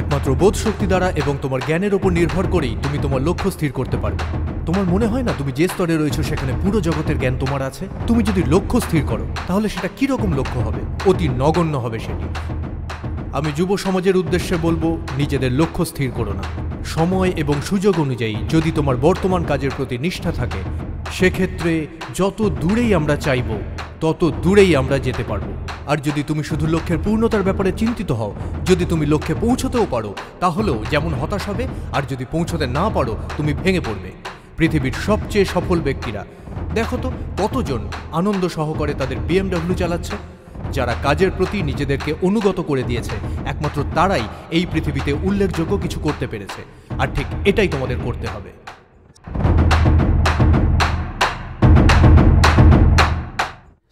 একমাত্র বোধ শক্তি দ্বারা এবং তোমার জ্ঞানের ওপর নির্ভর করেই তুমি তোমার লক্ষ্য স্থির করতে পারবে তোমার মনে হয় না তুমি যে স্তরে রয়েছো সেখানে পুরো জগতের জ্ঞান তোমার আছে তুমি যদি লক্ষ্য স্থির করো তাহলে সেটা কীরকম লক্ষ্য হবে অতি নগণ্য হবে সেটি আমি যুব সমাজের উদ্দেশ্যে বলবো নিজেদের লক্ষ্য স্থির করো না সময় এবং সুযোগ অনুযায়ী যদি তোমার বর্তমান কাজের প্রতি নিষ্ঠা থাকে সেক্ষেত্রে যত দূরেই আমরা চাইব তত দূরেই আমরা যেতে পারবো আর যদি তুমি শুধু লক্ষ্যের পূর্ণতার ব্যাপারে চিন্তিত হও যদি তুমি লক্ষ্যে পৌঁছতেও পারো তাহলেও যেমন হতাশ হবে আর যদি পৌঁছতে না পারো তুমি ভেঙে পড়বে পৃথিবীর সবচেয়ে সফল ব্যক্তিরা দেখো তো কতজন আনন্দ সহকারে তাদের বিএমডাব্লিউ চালাচ্ছে যারা কাজের প্রতি নিজেদেরকে অনুগত করে দিয়েছে একমাত্র তারাই এই পৃথিবীতে উল্লেখযোগ্য কিছু করতে পেরেছে আর ঠিক এটাই তোমাদের করতে হবে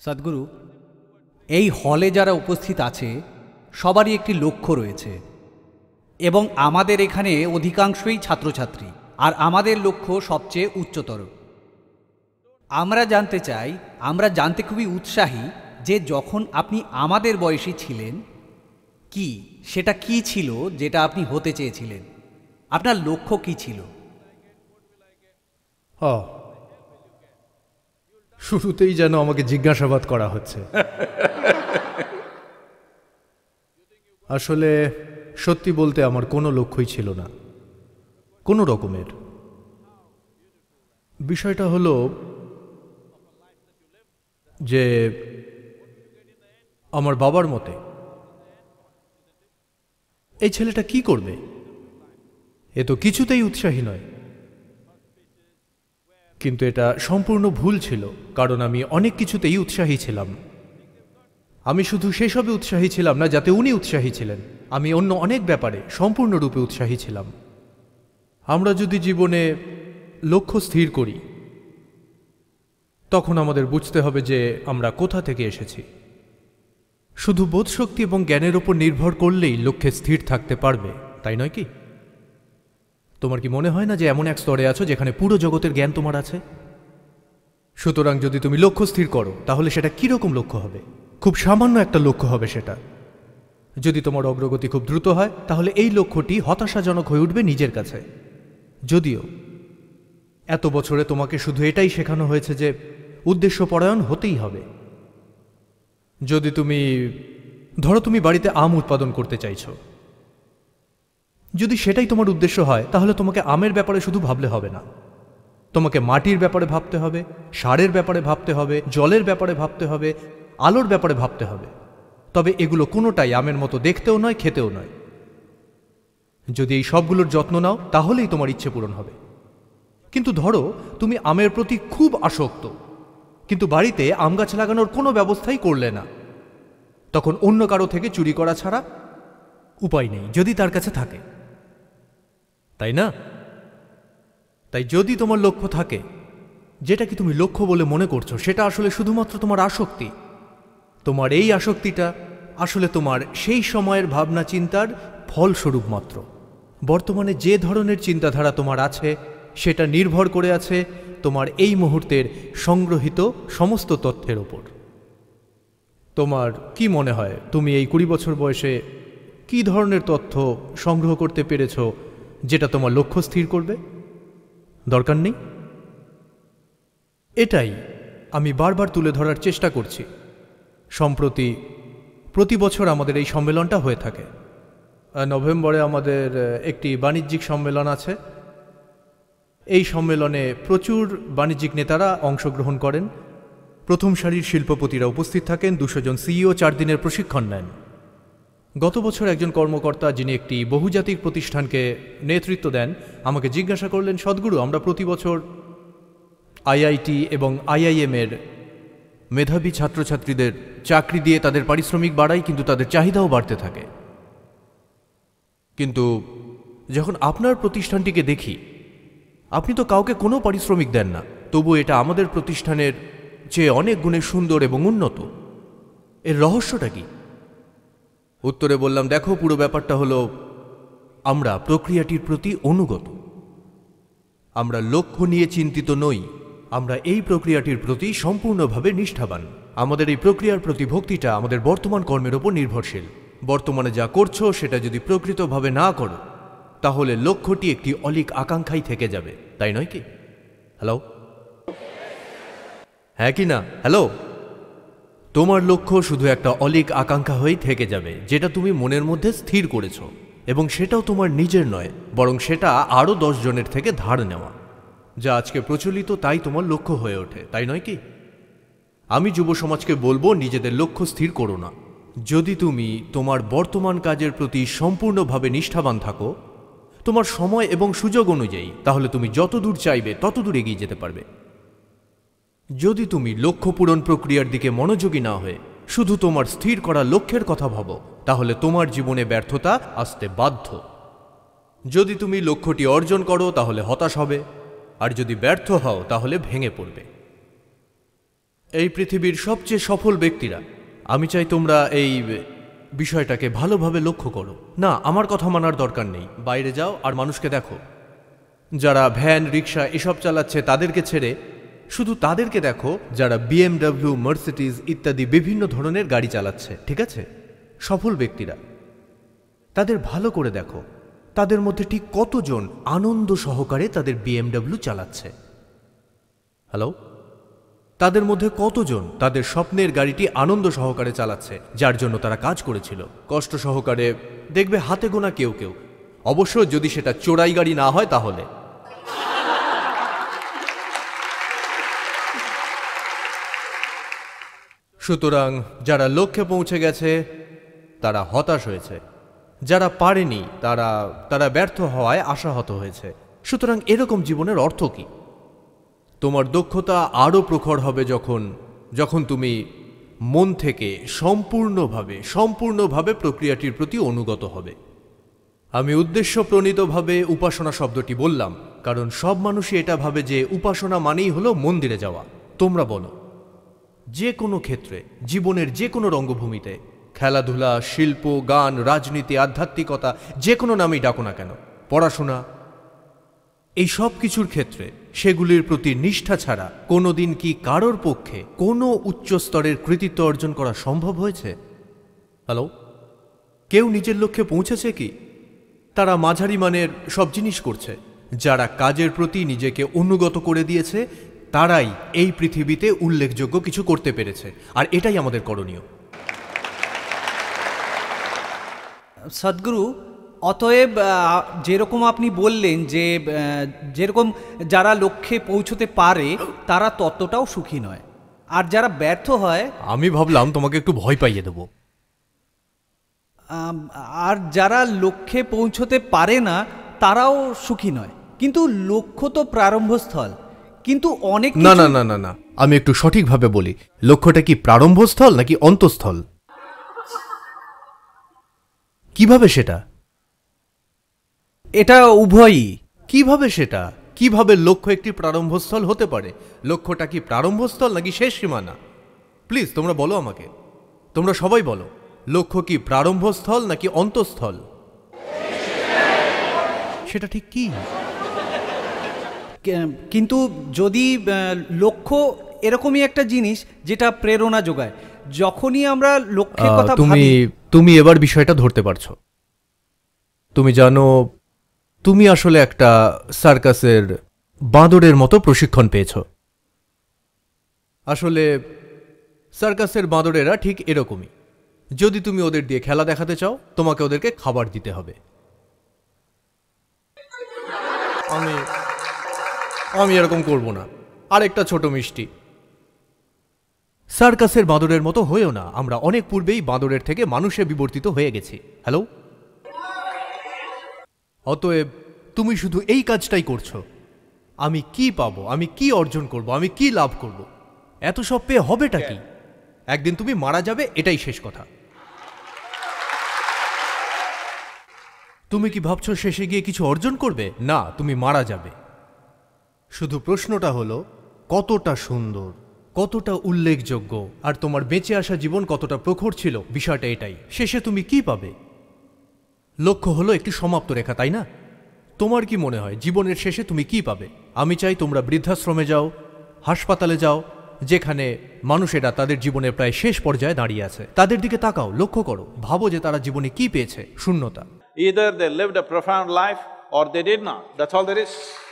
সদ্গুরু এই হলে যারা উপস্থিত আছে সবারই একটি লক্ষ্য রয়েছে এবং আমাদের এখানে অধিকাংশই ছাত্রছাত্রী আর আমাদের লক্ষ্য সবচেয়ে উচ্চতর আমরা জানতে চাই আমরা জানতে খুবই উৎসাহী যে যখন আপনি আমাদের বয়সী ছিলেন কি সেটা কি ছিল যেটা আপনি হতে চেয়েছিলেন আপনার লক্ষ্য কি ছিল শুরুতেই যেন আমাকে জিজ্ঞাসাবাদ করা হচ্ছে আসলে সত্যি বলতে আমার কোনো লক্ষ্যই ছিল না কোনো রকমের বিষয়টা হলো যে আমার বাবার মতে এই ছেলেটা কি করবে এ তো কিছুতেই উৎসাহী নয় কিন্তু এটা সম্পূর্ণ ভুল ছিল কারণ আমি অনেক কিছুতেই উৎসাহী ছিলাম আমি শুধু সেসবে উৎসাহী ছিলাম না যাতে উনি উৎসাহী ছিলেন আমি অন্য অনেক ব্যাপারে সম্পূর্ণরূপে উৎসাহী ছিলাম আমরা যদি জীবনে লক্ষ্য স্থির করি তখন আমাদের বুঝতে হবে যে আমরা কোথা থেকে এসেছি শুধু বোধশক্তি এবং জ্ঞানের ওপর নির্ভর করলেই লক্ষ্যে স্থির থাকতে পারবে তাই নয় কি তোমার কি মনে হয় না যে এমন এক স্তরে আছো যেখানে পুরো জগতের জ্ঞান তোমার আছে সুতরাং যদি তুমি লক্ষ্য স্থির করো তাহলে সেটা কীরকম লক্ষ্য হবে খুব সামান্য একটা লক্ষ্য হবে সেটা যদি তোমার অগ্রগতি খুব দ্রুত হয় তাহলে এই লক্ষ্যটি হতাশাজনক হয়ে উঠবে নিজের কাছে যদিও এত বছরে তোমাকে শুধু এটাই শেখানো হয়েছে যে উদ্দেশ্য পরায়ণ হতেই হবে যদি তুমি ধরো তুমি বাড়িতে আম উৎপাদন করতে চাইছো যদি সেটাই তোমার উদ্দেশ্য হয় তাহলে তোমাকে আমের ব্যাপারে শুধু ভাবলে হবে না তোমাকে মাটির ব্যাপারে ভাবতে হবে সারের ব্যাপারে ভাবতে হবে জলের ব্যাপারে ভাবতে হবে আলোর ব্যাপারে ভাবতে হবে তবে এগুলো কোনোটাই আমের মতো দেখতেও নয় খেতেও নয় যদি এই সবগুলোর যত্ন নাও তাহলেই তোমার ইচ্ছে পূরণ হবে কিন্তু ধরো তুমি আমের প্রতি খুব আসক্ত কিন্তু বাড়িতে আম গাছ লাগানোর কোনো ব্যবস্থাই করলে না তখন অন্য কারো থেকে চুরি করা ছাড়া উপায় নেই যদি তার কাছে থাকে তাই না তাই যদি তোমার লক্ষ্য থাকে যেটা কি তুমি লক্ষ্য বলে মনে করছো সেটা আসলে শুধুমাত্র তোমার আসক্তি তোমার এই আসক্তিটা আসলে তোমার সেই সময়ের ভাবনা চিন্তার ফলস্বরূপ মাত্র বর্তমানে যে ধরনের চিন্তাধারা তোমার আছে সেটা নির্ভর করে আছে তোমার এই মুহূর্তের সংগ্রহিত সমস্ত তথ্যের ওপর তোমার কি মনে হয় তুমি এই কুড়ি বছর বয়সে কি ধরনের তথ্য সংগ্রহ করতে পেরেছ যেটা তোমার লক্ষ্য স্থির করবে দরকার নেই এটাই আমি বারবার তুলে ধরার চেষ্টা করছি সম্প্রতি প্রতি বছর আমাদের এই সম্মেলনটা হয়ে থাকে নভেম্বরে আমাদের একটি বাণিজ্যিক সম্মেলন আছে এই সম্মেলনে প্রচুর বাণিজ্যিক নেতারা অংশগ্রহণ করেন প্রথম সারির শিল্পপতিরা উপস্থিত থাকেন দুশো জন সিইও চার দিনের প্রশিক্ষণ নেন গত বছর একজন কর্মকর্তা যিনি একটি বহুজাতিক প্রতিষ্ঠানকে নেতৃত্ব দেন আমাকে জিজ্ঞাসা করলেন সদ্গুরু আমরা প্রতি বছর আইআইটি এবং আইআইএমের মেধাবী ছাত্রছাত্রীদের চাকরি দিয়ে তাদের পারিশ্রমিক বাড়াই কিন্তু তাদের চাহিদাও বাড়তে থাকে কিন্তু যখন আপনার প্রতিষ্ঠানটিকে দেখি আপনি তো কাউকে কোনো পারিশ্রমিক দেন না তবু এটা আমাদের প্রতিষ্ঠানের চেয়ে অনেক গুণে সুন্দর এবং উন্নত এর রহস্যটা কি উত্তরে বললাম দেখো পুরো ব্যাপারটা হলো আমরা প্রক্রিয়াটির প্রতি অনুগত আমরা লক্ষ্য নিয়ে চিন্তিত নই আমরা এই প্রক্রিয়াটির প্রতি সম্পূর্ণভাবে নিষ্ঠাবান আমাদের এই প্রক্রিয়ার প্রতি ভক্তিটা আমাদের বর্তমান কর্মের ওপর নির্ভরশীল বর্তমানে যা করছো সেটা যদি প্রকৃতভাবে না করো তাহলে লক্ষ্যটি একটি অলিক আকাঙ্ক্ষাই থেকে যাবে তাই নয় কি হ্যালো হ্যাঁ কি না হ্যালো তোমার লক্ষ্য শুধু একটা অলিক আকাঙ্ক্ষা হয়েই থেকে যাবে যেটা তুমি মনের মধ্যে স্থির করেছ এবং সেটাও তোমার নিজের নয় বরং সেটা আরও জনের থেকে ধার নেওয়া যা আজকে প্রচলিত তাই তোমার লক্ষ্য হয়ে ওঠে তাই নয় কি আমি যুব সমাজকে বলবো নিজেদের লক্ষ্য স্থির করো না যদি তুমি তোমার বর্তমান কাজের প্রতি সম্পূর্ণভাবে নিষ্ঠাবান থাকো তোমার সময় এবং সুযোগ অনুযায়ী তাহলে তুমি যত দূর চাইবে তত দূর এগিয়ে যেতে পারবে যদি তুমি লক্ষ্য পূরণ প্রক্রিয়ার দিকে মনোযোগী না হয়ে শুধু তোমার স্থির করা লক্ষ্যের কথা ভাবো তাহলে তোমার জীবনে ব্যর্থতা আসতে বাধ্য যদি তুমি লক্ষ্যটি অর্জন করো তাহলে হতাশ হবে আর যদি ব্যর্থ হও তাহলে ভেঙে পড়বে এই পৃথিবীর সবচেয়ে সফল ব্যক্তিরা আমি চাই তোমরা এই বিষয়টাকে ভালোভাবে লক্ষ্য করো না আমার কথা মানার দরকার নেই বাইরে যাও আর মানুষকে দেখো যারা ভ্যান রিক্সা এসব চালাচ্ছে তাদেরকে ছেড়ে শুধু তাদেরকে দেখো যারা বিএমডাব্লিউ মার্সিডিজ ইত্যাদি বিভিন্ন ধরনের গাড়ি চালাচ্ছে ঠিক আছে সফল ব্যক্তিরা তাদের ভালো করে দেখো তাদের মধ্যে ঠিক কতজন আনন্দ সহকারে তাদের বিএমডাব্লিউ চালাচ্ছে হ্যালো তাদের মধ্যে কতজন তাদের স্বপ্নের গাড়িটি আনন্দ সহকারে চালাচ্ছে যার জন্য তারা কাজ করেছিল কষ্ট সহকারে দেখবে হাতে গোনা কেউ কেউ অবশ্য যদি সেটা চোরাই গাড়ি না হয় তাহলে সুতরাং যারা লক্ষ্যে পৌঁছে গেছে তারা হতাশ হয়েছে যারা পারেনি তারা তারা ব্যর্থ হওয়ায় আশাহত হয়েছে সুতরাং এরকম জীবনের অর্থ কি তোমার দক্ষতা আরও প্রখর হবে যখন যখন তুমি মন থেকে সম্পূর্ণভাবে সম্পূর্ণভাবে প্রক্রিয়াটির প্রতি অনুগত হবে আমি উদ্দেশ্য প্রণীতভাবে উপাসনা শব্দটি বললাম কারণ সব মানুষই এটা ভাবে যে উপাসনা মানেই হলো মন্দিরে যাওয়া তোমরা বলো যে কোনো ক্ষেত্রে জীবনের যে কোনো রঙ্গভূমিতে খেলাধুলা শিল্প গান রাজনীতি আধ্যাত্মিকতা যে কোনো নামেই ডাকো না কেন পড়াশোনা এই সব কিছুর ক্ষেত্রে সেগুলির প্রতি নিষ্ঠা ছাড়া কোনো দিন কি কারোর পক্ষে কোনো উচ্চস্তরের কৃতিত্ব অর্জন করা সম্ভব হয়েছে হ্যালো কেউ নিজের লক্ষ্যে পৌঁছেছে কি তারা মাঝারি মানের সব জিনিস করছে যারা কাজের প্রতি নিজেকে অনুগত করে দিয়েছে তারাই এই পৃথিবীতে উল্লেখযোগ্য কিছু করতে পেরেছে আর এটাই আমাদের করণীয় সদ্গুরু অতএব যেরকম আপনি বললেন যে যেরকম যারা লক্ষ্যে পৌঁছতে পারে তারা ততটাও সুখী নয় আর যারা ব্যর্থ হয় আমি ভাবলাম তোমাকে একটু ভয় পাইয়ে দেব আর যারা লক্ষ্যে পৌঁছতে পারে না তারাও সুখী নয় কিন্তু লক্ষ্য তো প্রারম্ভস্থল কিন্তু অনেক না না না না না আমি একটু সঠিকভাবে বলি লক্ষ্যটা কি প্রারম্ভস্থল নাকি অন্তঃস্থল কিভাবে সেটা এটা উভয়ই কিভাবে সেটা কিভাবে লক্ষ্য একটি প্রারম্ভস্থল হতে পারে লক্ষ্যটা কি প্রারম্ভস্থল নাকি শেষ সীমানা প্লিজ তোমরা বলো আমাকে তোমরা সবাই বলো লক্ষ্য কি প্রারম্ভস্থল নাকি অন্তঃস্থল সেটা ঠিক কি কিন্তু যদি লক্ষ্য এরকমই একটা জিনিস যেটা প্রেরণা যোগায় যখনই আমরা লক্ষ্যের কথা তুমি তুমি এবার বিষয়টা ধরতে পারছো তুমি জানো তুমি আসলে একটা সার্কাসের বাঁদরের মতো প্রশিক্ষণ পেয়েছ আসলে সার্কাসের বাঁদরেরা ঠিক এরকমই যদি তুমি ওদের দিয়ে খেলা দেখাতে চাও তোমাকে ওদেরকে খাবার দিতে হবে আমি আমি এরকম করব না আরেকটা ছোট মিষ্টি সার্কাসের বাঁদরের মতো হয়েও না আমরা অনেক পূর্বেই বাঁদরের থেকে মানুষে বিবর্তিত হয়ে গেছি হ্যালো অতএব তুমি শুধু এই কাজটাই করছো আমি কি পাবো আমি কি অর্জন করব আমি কি লাভ করব এত সব পেয়ে হবেটা কি একদিন তুমি মারা যাবে এটাই শেষ কথা তুমি কি ভাবছো শেষে গিয়ে কিছু অর্জন করবে না তুমি মারা যাবে শুধু প্রশ্নটা হলো কতটা সুন্দর কতটা উল্লেখযোগ্য আর তোমার বেঁচে আসা জীবন কতটা প্রখর ছিল বিষয়টা এটাই শেষে তুমি কি পাবে লক্ষ্য হলো একটি সমাপ্ত রেখা তাই না তোমার কি মনে হয় জীবনের শেষে তুমি কি পাবে আমি চাই তোমরা বৃদ্ধাশ্রমে যাও হাসপাতালে যাও যেখানে মানুষেরা তাদের জীবনের প্রায় শেষ পর্যায়ে দাঁড়িয়ে আছে তাদের দিকে তাকাও লক্ষ্য করো ভাবো যে তারা জীবনে কি পেয়েছে শূন্যতা Either they lived a profound life or they did not. That's all there is.